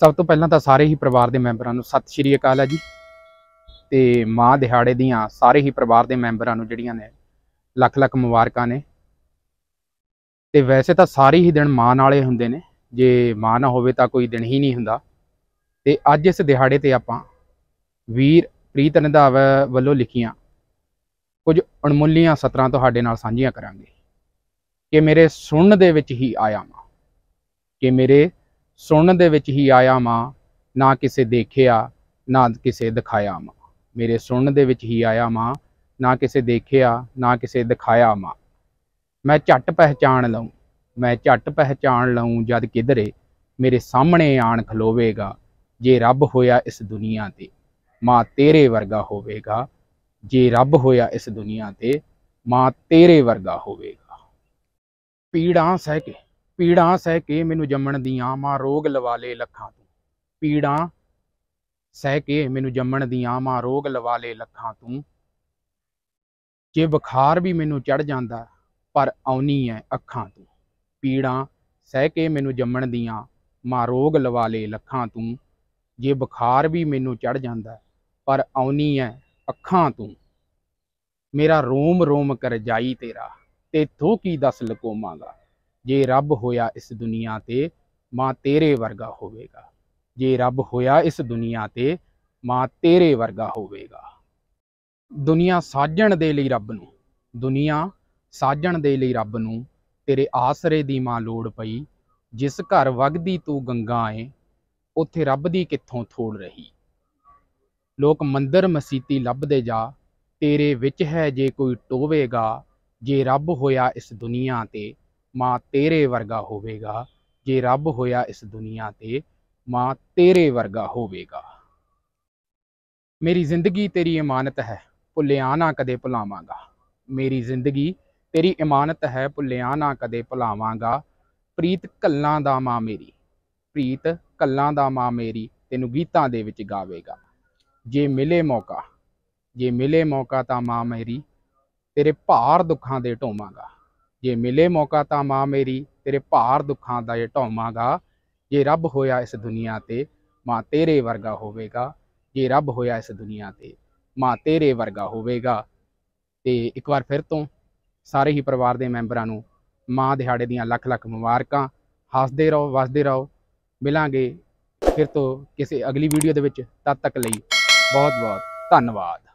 ਸਭ ਤੋਂ ਪਹਿਲਾਂ ਤਾਂ ਸਾਰੇ ਹੀ ਪਰਿਵਾਰ ਦੇ ਮੈਂਬਰਾਂ ਨੂੰ ਸਤਿ ਸ਼੍ਰੀ ਅਕਾਲ ਹੈ ਜੀ ਤੇ ਮਾਂ ਦਿਹਾੜੇ ਦੀਆਂ ਸਾਰੇ ਹੀ ਪਰਿਵਾਰ ਦੇ ਮੈਂਬਰਾਂ ਨੂੰ ਜਿਹੜੀਆਂ ਨੇ ਲੱਖ ਲੱਖ ਮੁਬਾਰਕਾਂ ਨੇ ਤੇ ਵੈਸੇ ਤਾਂ ਸਾਰੇ ਹੀ ਦਿਨ ਮਾਂ ਨਾਲੇ ਹੁੰਦੇ ਨੇ ਜੇ ਮਾਂ ਨਾ ਹੋਵੇ ਤਾਂ ਕੋਈ ਦਿਨ ਹੀ ਨਹੀਂ ਹੁੰਦਾ ਤੇ ਅੱਜ ਇਸ ਦਿਹਾੜੇ ਤੇ ਆਪਾਂ ਵੀਰ ਪ੍ਰੀਤ ਰੰਧਾਵ ਵੱਲੋਂ ਲਿਖੀਆਂ ਕੁਝ ਅਣਮੁੱਲੀਆਂ ਸਤਰਾਂ ਤੁਹਾਡੇ ਨਾਲ ਸਾਂਝੀਆਂ ਕਰਾਂਗੇ ਕਿ ਮੇਰੇ ਸੁਣਨ ਦੇ ਵਿੱਚ ਹੀ ਆਇਆ ਮਾਂ ਕਿ ਮੇਰੇ ਸੁਣਨ ਦੇ ਵਿੱਚ ਹੀ ਆਇਆ ਮਾਂ ਨਾ ਕਿਸੇ ਦੇਖਿਆ ਨਾ ਕਿਸੇ ਦਿਖਾਇਆ ਮਾਂ ਮੇਰੇ ਸੁਣਨ ਦੇ ਵਿੱਚ ਹੀ ਆਇਆ ਮਾਂ ਨਾ ਕਿਸੇ ਦੇਖਿਆ ਨਾ ਕਿਸੇ ਦਿਖਾਇਆ ਮਾਂ ਮੈਂ ਝੱਟ ਪਹਿਚਾਨ ਲਉ ਮੈਂ ਝੱਟ ਪਹਿਚਾਨ ਲਉ ਜਦ ਕਿਧਰੇ ਮੇਰੇ ਸਾਹਮਣੇ ਆਣ ਖਲੋਵੇਗਾ ਜੇ ਰੱਬ ਹੋਇਆ ਇਸ ਦੁਨੀਆ ਤੇ ਮਾਂ ਤੇਰੇ ਵਰਗਾ ਹੋਵੇਗਾ ਜੇ ਰੱਬ ਹੋਇਆ ਇਸ ਦੁਨੀਆ ਤੇ ਮਾਂ ਤੇਰੇ ਵਰਗਾ ਹੋਵੇਗਾ ਪੀੜਾਂ ਸਹਿ ਕੇ ਪੀੜਾਂ ਸਹਿ ਕੇ ਮੈਨੂੰ ਜੰਮਣ ਦੀਆਂ ਮਾਂ ਰੋਗ ਲਵਾਲੇ ਲੱਖਾਂ ਤੂੰ ਪੀੜਾਂ ਸਹਿ ਕੇ ਮੈਨੂੰ ਜੰਮਣ ਦੀਆਂ ਮਾਂ ਰੋਗ ਲਵਾਲੇ ਲੱਖਾਂ ਤੂੰ ਜੇ ਬੁਖਾਰ ਵੀ ਮੈਨੂੰ ਚੜ ਜਾਂਦਾ ਪਰ ਆਉਣੀ ਐ ਅੱਖਾਂ ਤੂੰ ਪੀੜਾਂ ਸਹਿ ਕੇ ਮੈਨੂੰ ਜੰਮਣ ਦੀਆਂ ਮਾਂ ਰੋਗ ਲਵਾਲੇ ਲੱਖਾਂ ਤੂੰ ਜੇ ਬੁਖਾਰ ਵੀ ਮੈਨੂੰ ਚੜ ਜਾਂਦਾ ਪਰ ਆਉਣੀ ਐ ਅੱਖਾਂ ਤੂੰ ਮੇਰਾ ਰੋਮ ਰੋਮ ਕਰ ਜਾਈ ਤੇਰਾ ਤੇ ਥੋ ਕੀ ਦੱਸ ਲਕੋਮਾਂਗਾ ਜੇ ਰੱਬ ਹੋਇਆ ਇਸ ਦੁਨੀਆ ਤੇ ਮਾਂ ਤੇਰੇ ਵਰਗਾ ਹੋਵੇਗਾ ਜੇ ਰੱਬ ਹੋਇਆ ਇਸ ਦੁਨੀਆ ਤੇ ਮਾਂ ਤੇਰੇ ਵਰਗਾ ਹੋਵੇਗਾ ਦੁਨੀਆ ਸਾਜਣ ਦੇ ਲਈ ਰੱਬ ਨੂੰ ਦੁਨੀਆ ਸਾਜਣ ਦੇ ਲਈ ਰੱਬ ਨੂੰ ਤੇਰੇ ਆਸਰੇ ਦੀ ਮਾਂ ਲੋੜ ਪਈ ਜਿਸ ਘਰ ਵਗਦੀ ਤੂੰ ਗੰਗਾ ਏ ਉਥੇ ਰੱਬ ਦੀ ਕਿੱਥੋਂ ਥੋੜ ਰਹੀ ਲੋਕ ਮੰਦਰ ਮਸੀਤੀ ਲੱਭਦੇ ਜਾ ਤੇਰੇ ਵਿੱਚ ਹੈ ਜੇ ਕੋਈ ਟੋਵੇਗਾ ਜੇ ਰੱਬ ਹੋਇਆ ਇਸ ਦੁਨੀਆ ਤੇ ਮਾਂ ਤੇਰੇ ਵਰਗਾ ਹੋਵੇਗਾ ਜੇ ਰੱਬ ਹੋਇਆ ਇਸ ਦੁਨੀਆ ਤੇ ਮਾਂ ਤੇਰੇ ਵਰਗਾ ਹੋਵੇਗਾ ਮੇਰੀ ਜ਼ਿੰਦਗੀ ਤੇਰੀ ਇਮਾਨਤ ਹੈ ਭੁੱਲਿਆ ਨਾ ਕਦੇ ਭੁਲਾਵਾਂਗਾ ਮੇਰੀ ਜ਼ਿੰਦਗੀ ਤੇਰੀ ਇਮਾਨਤ ਹੈ ਭੁੱਲਿਆ ਨਾ ਕਦੇ ਭੁਲਾਵਾਂਗਾ ਪ੍ਰੀਤ ਕੱਲਾਂ ਦਾ ਮਾਂ ਮੇਰੀ ਪ੍ਰੀਤ ਕੱਲਾਂ ਦਾ ਮਾਂ ਮੇਰੀ ਤੈਨੂੰ ਗੀਤਾਂ ਦੇ ਵਿੱਚ ਗਾਵੇਗਾ ਜੇ ਮਿਲੇ ਮੌਕਾ ਜੇ ਮਿਲੇ ਮੌਕਾ ਤਾਂ ਮਾਂ ਮੇਰੀ ਤੇਰੇ ਭਾਰ ਦੁੱਖਾਂ ਦੇ ਢੋਵਾਂਗਾ ਜੇ ਮਿਲੇ ਮੌਕਾ ਤਾਂ ਮਾਂ ਮੇਰੀ ਤੇਰੇ ਭਾਰ ਦੁੱਖਾਂ ਦਾ ਇਹ ਢੋਵਾਂਗਾ ਜੇ ਰੱਬ ਹੋਇਆ ਇਸ ਦੁਨੀਆ ਤੇ ਮਾਂ ਤੇਰੇ ਵਰਗਾ ਹੋਵੇਗਾ ਜੇ ਰੱਬ ਹੋਇਆ ਇਸ ਦੁਨੀਆ ਤੇ ਮਾਂ ਤੇਰੇ ਵਰਗਾ ਹੋਵੇਗਾ ਤੇ ਇੱਕ ਵਾਰ ਫਿਰ ਤੋਂ ਸਾਰੇ ਹੀ ਪਰਿਵਾਰ ਦੇ ਮੈਂਬਰਾਂ ਨੂੰ ਮਾਂ ਦਿਹਾੜੇ ਦੀਆਂ ਲੱਖ ਲੱਖ ਮੁਬਾਰਕਾਂ ਹੱਸਦੇ ਰਹੋ ਵਸਦੇ ਰਹੋ ਮਿਲਾਂਗੇ ਫਿਰ ਤੋਂ ਕਿਸੇ ਅਗਲੀ ਵੀਡੀਓ ਦੇ ਵਿੱਚ ਤਦ ਤੱਕ ਲਈ ਬਹੁਤ ਬਹੁਤ ਧੰਨਵਾਦ